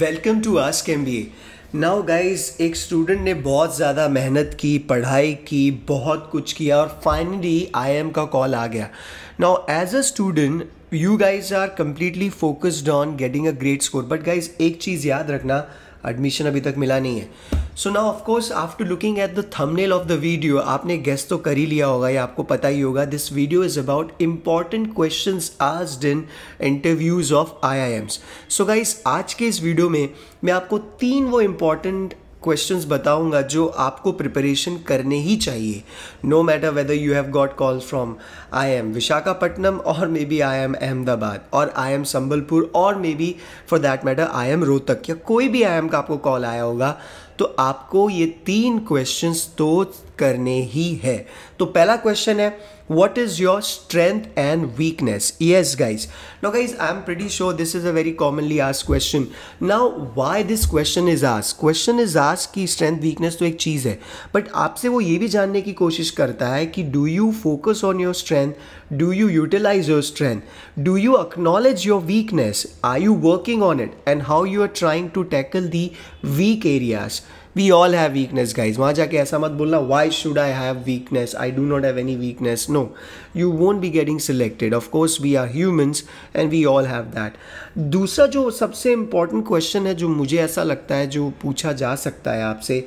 Welcome to आज M B now guys एक student ने बहुत ज़्यादा मेहनत की पढ़ाई की बहुत कुछ किया और फाइनली आई एम का कॉल आ गया now as a student you guys are completely focused on getting a great score but guys एक चीज़ याद रखना एडमिशन अभी तक मिला नहीं है सो ना of course after looking at the thumbnail of the video आपने गेस तो कर ही लिया होगा या आपको पता ही होगा this video is about important question आज in interviews of I I Ms so guys आज के इस वीडियो में मैं आपको तीन वो इम्पॉर्टेंट क्वेश्चंस बताऊंगा जो आपको प्रिपरेशन करने ही चाहिए no matter whether you have got call from I M Visakhapatnam और maybe I M Ahmedabad और आई एम संबलपुर और maybe for that matter I M Rohtak या कोई भी आई एम का आपको कॉल आया होगा तो आपको ये तीन क्वेश्चंस तो करने ही है तो पहला क्वेश्चन है what is your strength and weakness yes guys now guys i'm pretty sure this is a very commonly asked question now why this question is asked question is asked ki strength weakness to ek cheez hai but aapse wo ye bhi janne ki koshish karta hai ki do you focus on your strength do you utilize your strength do you acknowledge your weakness are you working on it and how you are trying to tackle the weak areas we all have weakness guys वहाँ जाके ऐसा मत बोलना why should I have weakness I do not have any weakness no you won't be getting selected of course we are humans and we all have that दूसरा जो सबसे important question है जो मुझे ऐसा लगता है जो पूछा जा सकता है आपसे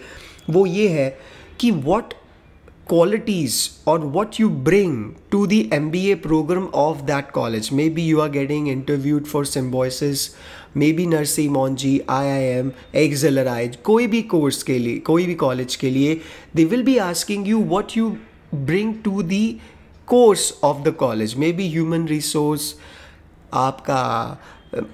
वो ये है कि what qualities or what you bring to the MBA program of that college. Maybe you are getting interviewed for Symbiosis, maybe Narsi Monji, IIM, XLRI, koi bhi course ke liye, koi bhi college ke liye, they will be asking you what you bring to the course of the college. Maybe human resource, aapka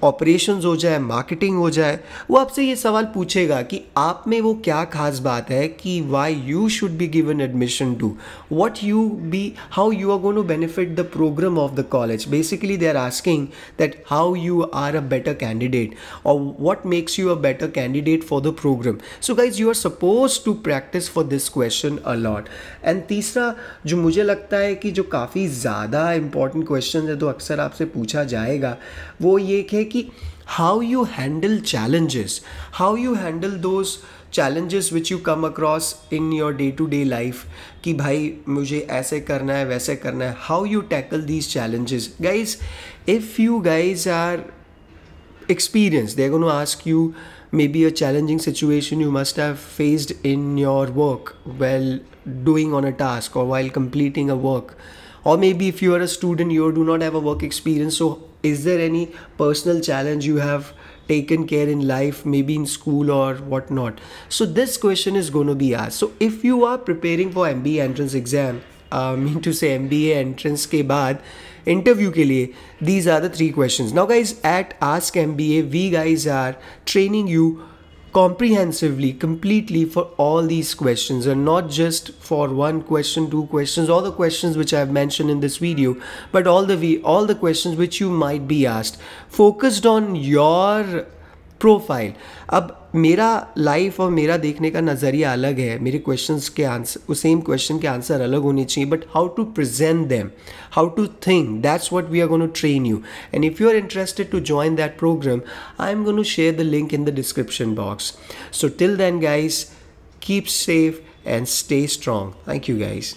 operations हो जाए marketing हो जाए वो आपसे ये सवाल पूछेगा कि आप में वो क्या खास बात है कि why you should be given admission to what you be how you are gonna benefit the program of the college basically they are asking that how you are a better candidate और what makes you a better candidate for the program so guys you are suppose to practice for this question a lot and तीसरा जो मुझे लगता है कि जो काफ़ी ज़्यादा इंपॉर्टेंट क्वेश्चन है तो अक्सर आपसे पूछा जाएगा वो ये एक how you handle challenges how you handle those challenges which you come across in your day to day life कि भाई मुझे ऐसे करना है वैसे how you tackle these challenges guys if you guys are experienced they're going to ask you maybe a challenging situation you must have faced in your work while doing on a task or while completing a work or maybe if you are a student you do not have a work experience so is there any personal challenge you have taken care in life maybe in school or whatnot so this question is going to be asked so if you are preparing for mba entrance exam I mean to say mba entrance ke baad interview ke liye these are the three questions now guys at ask mba we guys are training you comprehensively, completely for all these questions and not just for one question, two questions, all the questions which I have mentioned in this video, but all the all the questions which you might be asked. Focused on your profile अब मेरा life और मेरा देखने का नज़रिया अलग है मेरे क्वेश्चंस के आंसर सेम क्वेश्चन के आंसर अलग होने चाहिए but how to present them how to think that's what we are gonna train you and if you are interested to join that program I am gonna share the link in the description box so till then guys keep safe and stay strong thank you guys